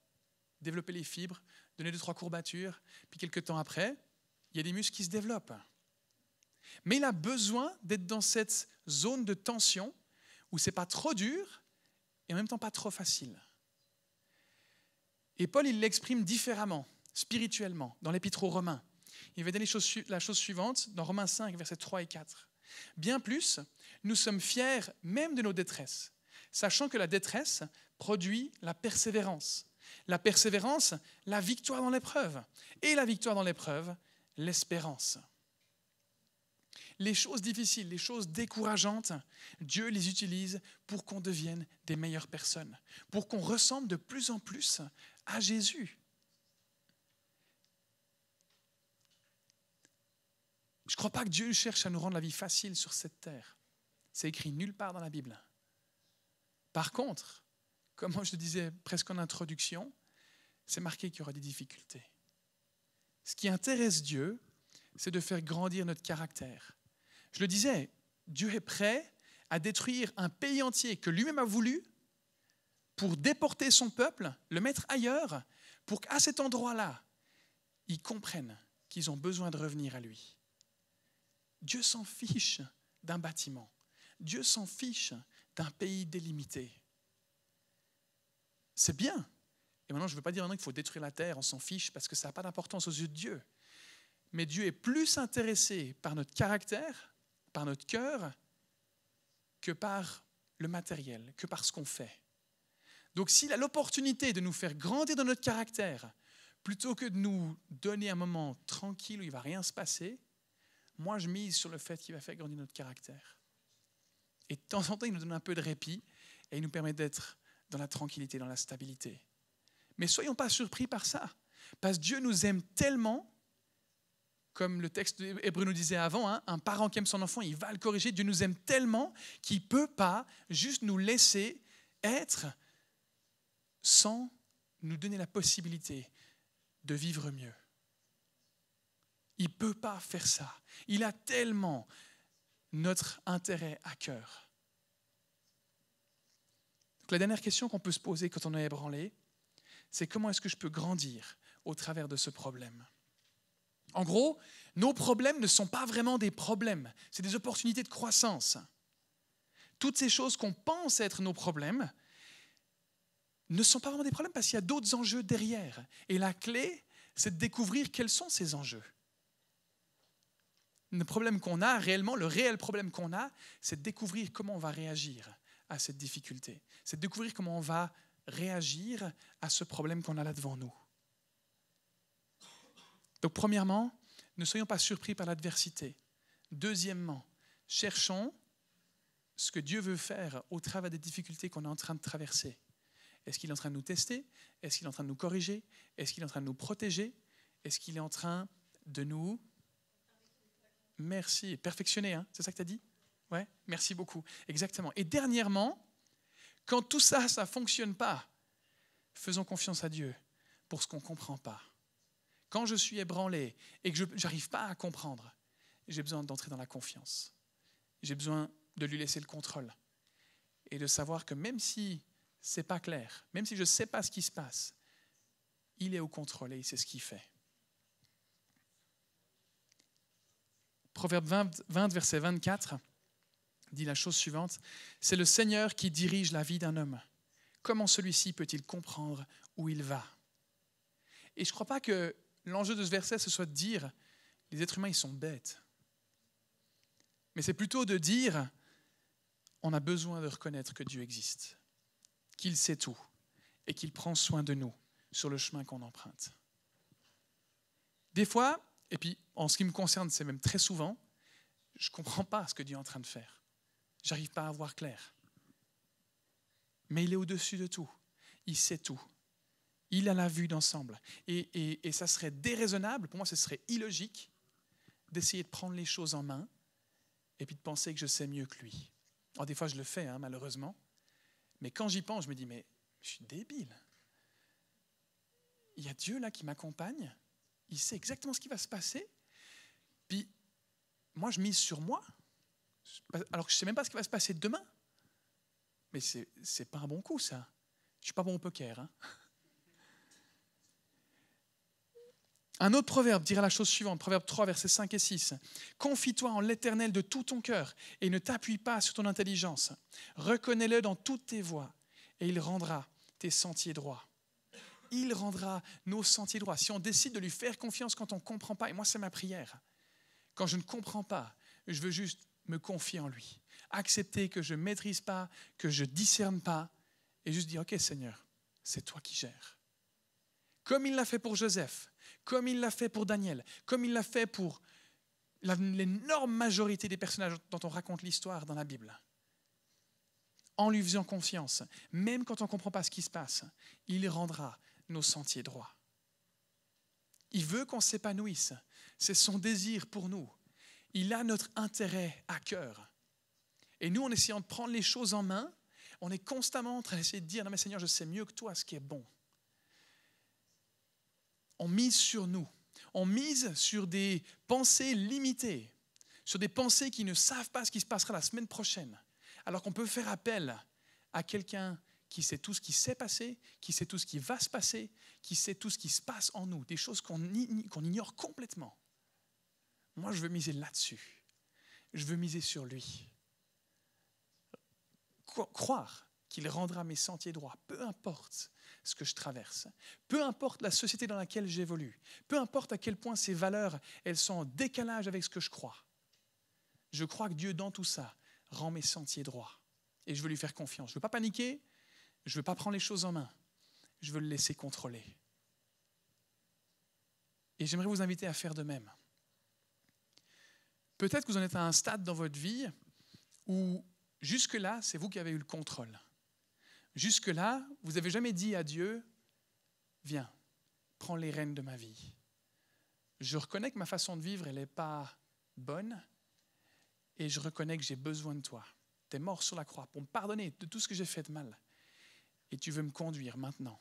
développer les fibres, donner deux, trois courbatures, puis quelques temps après, il y a des muscles qui se développent. Mais il a besoin d'être dans cette zone de tension où c'est pas trop dur, et en même temps pas trop facile. Et Paul, il l'exprime différemment, spirituellement, dans l'épître aux Romains. Il va dire la chose suivante dans Romains 5, versets 3 et 4. Bien plus, nous sommes fiers même de nos détresses, sachant que la détresse produit la persévérance. La persévérance, la victoire dans l'épreuve. Et la victoire dans l'épreuve, l'espérance les choses difficiles, les choses décourageantes, Dieu les utilise pour qu'on devienne des meilleures personnes, pour qu'on ressemble de plus en plus à Jésus. Je ne crois pas que Dieu cherche à nous rendre la vie facile sur cette terre. C'est écrit nulle part dans la Bible. Par contre, comme je le disais presque en introduction, c'est marqué qu'il y aura des difficultés. Ce qui intéresse Dieu, c'est de faire grandir notre caractère, je le disais, Dieu est prêt à détruire un pays entier que lui-même a voulu pour déporter son peuple, le mettre ailleurs, pour qu'à cet endroit-là, ils comprennent qu'ils ont besoin de revenir à lui. Dieu s'en fiche d'un bâtiment. Dieu s'en fiche d'un pays délimité. C'est bien. Et maintenant, je ne veux pas dire qu'il faut détruire la terre, on s'en fiche, parce que ça n'a pas d'importance aux yeux de Dieu. Mais Dieu est plus intéressé par notre caractère par notre cœur que par le matériel, que par ce qu'on fait. Donc s'il a l'opportunité de nous faire grandir dans notre caractère, plutôt que de nous donner un moment tranquille où il ne va rien se passer, moi je mise sur le fait qu'il va faire grandir notre caractère. Et de temps en temps, il nous donne un peu de répit et il nous permet d'être dans la tranquillité, dans la stabilité. Mais soyons pas surpris par ça, parce que Dieu nous aime tellement comme le texte hébreu nous disait avant, hein, un parent qui aime son enfant, il va le corriger. Dieu nous aime tellement qu'il ne peut pas juste nous laisser être sans nous donner la possibilité de vivre mieux. Il ne peut pas faire ça. Il a tellement notre intérêt à cœur. la dernière question qu'on peut se poser quand on est ébranlé, c'est comment est-ce que je peux grandir au travers de ce problème en gros, nos problèmes ne sont pas vraiment des problèmes, c'est des opportunités de croissance. Toutes ces choses qu'on pense être nos problèmes ne sont pas vraiment des problèmes parce qu'il y a d'autres enjeux derrière. Et la clé, c'est de découvrir quels sont ces enjeux. Le problème qu'on a réellement, le réel problème qu'on a, c'est de découvrir comment on va réagir à cette difficulté. C'est de découvrir comment on va réagir à ce problème qu'on a là devant nous. Donc premièrement, ne soyons pas surpris par l'adversité. Deuxièmement, cherchons ce que Dieu veut faire au travers des difficultés qu'on est en train de traverser. Est-ce qu'il est en train de nous tester Est-ce qu'il est en train de nous corriger Est-ce qu'il est en train de nous protéger Est-ce qu'il est en train de nous... Merci, perfectionner, hein, c'est ça que tu as dit Ouais, merci beaucoup. Exactement. Et dernièrement, quand tout ça, ça ne fonctionne pas, faisons confiance à Dieu pour ce qu'on ne comprend pas quand je suis ébranlé et que je n'arrive pas à comprendre, j'ai besoin d'entrer dans la confiance. J'ai besoin de lui laisser le contrôle et de savoir que même si ce n'est pas clair, même si je ne sais pas ce qui se passe, il est au contrôle et c'est ce qu'il fait. Proverbe 20, 20, verset 24 dit la chose suivante, C'est le Seigneur qui dirige la vie d'un homme. Comment celui-ci peut-il comprendre où il va Et je crois pas que l'enjeu de ce verset, ce soit de dire, les êtres humains, ils sont bêtes. Mais c'est plutôt de dire, on a besoin de reconnaître que Dieu existe, qu'il sait tout et qu'il prend soin de nous sur le chemin qu'on emprunte. Des fois, et puis en ce qui me concerne, c'est même très souvent, je ne comprends pas ce que Dieu est en train de faire. J'arrive pas à voir clair. Mais il est au-dessus de tout. Il sait tout. Il a la vue d'ensemble. Et, ça serait déraisonnable, pour moi ce serait illogique, d'essayer de prendre les choses en main et puis de penser que je sais mieux que lui. Alors des fois je le fais, hein, malheureusement. Mais quand j'y pense, je me dis, mais je suis débile. Il y a Dieu là qui m'accompagne. Il sait exactement ce qui va se passer. Puis moi, je mise sur moi, alors que je ne sais même pas ce qui va se passer demain. Mais ce n'est pas un bon coup, ça. Je ne suis pas bon au poker. Hein Un autre proverbe dira la chose suivante, Proverbe 3, versets 5 et 6. Confie-toi en l'Éternel de tout ton cœur et ne t'appuie pas sur ton intelligence. Reconnais-le dans toutes tes voies et il rendra tes sentiers droits. Il rendra nos sentiers droits. Si on décide de lui faire confiance quand on ne comprend pas, et moi c'est ma prière, quand je ne comprends pas, je veux juste me confier en lui, accepter que je ne maîtrise pas, que je discerne pas, et juste dire, OK Seigneur, c'est toi qui gères. Comme il l'a fait pour Joseph, comme il l'a fait pour Daniel, comme il l'a fait pour l'énorme majorité des personnages dont on raconte l'histoire dans la Bible. En lui faisant confiance, même quand on ne comprend pas ce qui se passe, il rendra nos sentiers droits. Il veut qu'on s'épanouisse. C'est son désir pour nous. Il a notre intérêt à cœur. Et nous, en essayant de prendre les choses en main, on est constamment en train d'essayer de dire, non mais Seigneur, je sais mieux que toi ce qui est bon on mise sur nous. On mise sur des pensées limitées, sur des pensées qui ne savent pas ce qui se passera la semaine prochaine, alors qu'on peut faire appel à quelqu'un qui sait tout ce qui s'est passé, qui sait tout ce qui va se passer, qui sait tout ce qui se passe en nous, des choses qu'on ignore complètement. Moi, je veux miser là-dessus. Je veux miser sur lui. Croire qu'il rendra mes sentiers droits, peu importe ce que je traverse, peu importe la société dans laquelle j'évolue, peu importe à quel point ces valeurs, elles sont en décalage avec ce que je crois, je crois que Dieu, dans tout ça, rend mes sentiers droits. Et je veux lui faire confiance. Je ne veux pas paniquer, je ne veux pas prendre les choses en main, je veux le laisser contrôler. Et j'aimerais vous inviter à faire de même. Peut-être que vous en êtes à un stade dans votre vie où jusque-là, c'est vous qui avez eu le contrôle. Jusque-là, vous n'avez jamais dit à Dieu, viens, prends les rênes de ma vie. Je reconnais que ma façon de vivre, elle n'est pas bonne, et je reconnais que j'ai besoin de toi. Tu es mort sur la croix pour me pardonner de tout ce que j'ai fait de mal. Et tu veux me conduire maintenant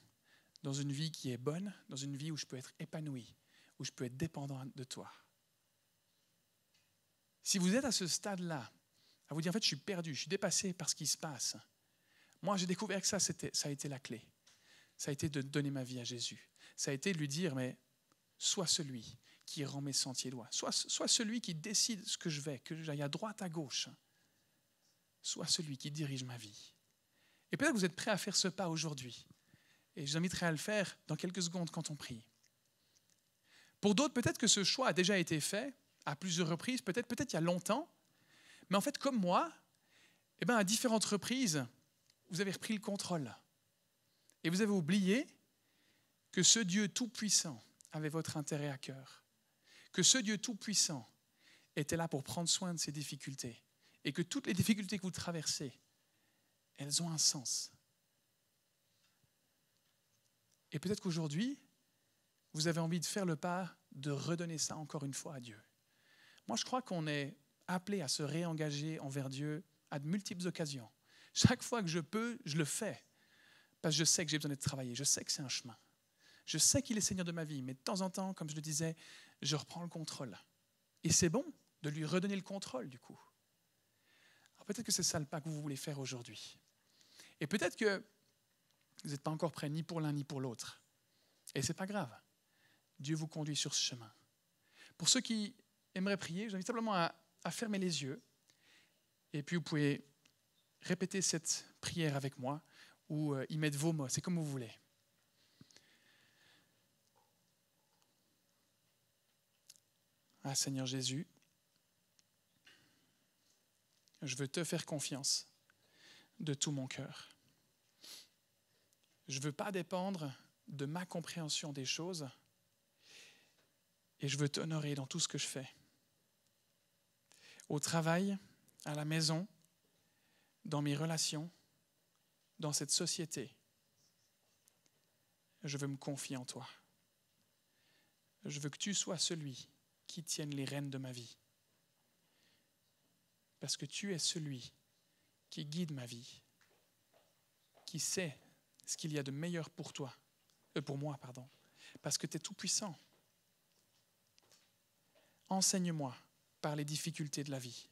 dans une vie qui est bonne, dans une vie où je peux être épanoui, où je peux être dépendant de toi. Si vous êtes à ce stade-là, à vous dire en fait je suis perdu, je suis dépassé par ce qui se passe, moi, j'ai découvert que ça, ça a été la clé. Ça a été de donner ma vie à Jésus. Ça a été de lui dire, mais sois celui qui rend mes sentiers loin. Sois, soit celui qui décide ce que je vais, que j'aille à droite, à gauche. Sois celui qui dirige ma vie. Et peut-être que vous êtes prêt à faire ce pas aujourd'hui. Et je vous inviterai à le faire dans quelques secondes quand on prie. Pour d'autres, peut-être que ce choix a déjà été fait à plusieurs reprises, peut-être peut-être il y a longtemps. Mais en fait, comme moi, eh ben, à différentes reprises, vous avez repris le contrôle. Et vous avez oublié que ce Dieu Tout-Puissant avait votre intérêt à cœur. Que ce Dieu Tout-Puissant était là pour prendre soin de ses difficultés. Et que toutes les difficultés que vous traversez, elles ont un sens. Et peut-être qu'aujourd'hui, vous avez envie de faire le pas de redonner ça encore une fois à Dieu. Moi, je crois qu'on est appelé à se réengager envers Dieu à de multiples occasions. Chaque fois que je peux, je le fais. Parce que je sais que j'ai besoin de travailler. Je sais que c'est un chemin. Je sais qu'il est Seigneur de ma vie. Mais de temps en temps, comme je le disais, je reprends le contrôle. Et c'est bon de lui redonner le contrôle, du coup. Alors peut-être que c'est ça le pas que vous voulez faire aujourd'hui. Et peut-être que vous n'êtes pas encore prêt ni pour l'un ni pour l'autre. Et ce n'est pas grave. Dieu vous conduit sur ce chemin. Pour ceux qui aimeraient prier, je vous invite simplement à fermer les yeux. Et puis vous pouvez répétez cette prière avec moi ou euh, y mettez vos mots, c'est comme vous voulez. Ah Seigneur Jésus, je veux te faire confiance de tout mon cœur. Je ne veux pas dépendre de ma compréhension des choses et je veux t'honorer dans tout ce que je fais. Au travail, à la maison, dans mes relations, dans cette société. Je veux me confier en toi. Je veux que tu sois celui qui tienne les rênes de ma vie. Parce que tu es celui qui guide ma vie, qui sait ce qu'il y a de meilleur pour toi, euh, pour moi, pardon, parce que tu es tout puissant. Enseigne-moi par les difficultés de la vie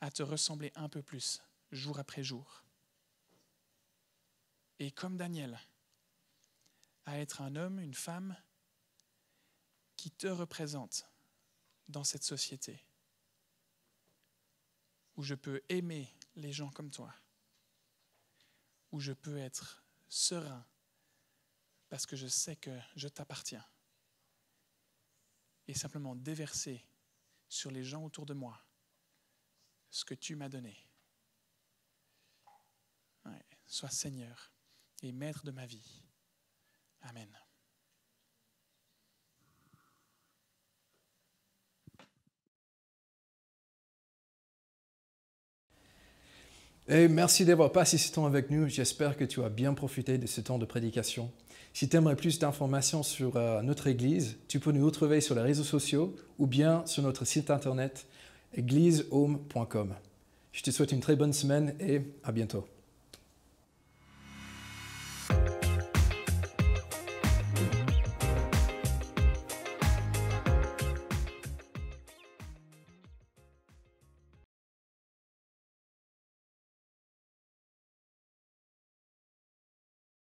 à te ressembler un peu plus, jour après jour. Et comme Daniel, à être un homme, une femme, qui te représente dans cette société, où je peux aimer les gens comme toi, où je peux être serein parce que je sais que je t'appartiens, et simplement déverser sur les gens autour de moi ce que tu m'as donné. Sois Seigneur et Maître de ma vie. Amen. Eh, merci d'avoir passé ce temps avec nous. J'espère que tu as bien profité de ce temps de prédication. Si tu aimerais plus d'informations sur euh, notre Église, tu peux nous retrouver sur les réseaux sociaux ou bien sur notre site internet ÉgliseHome.com. Je te souhaite une très bonne semaine et à bientôt.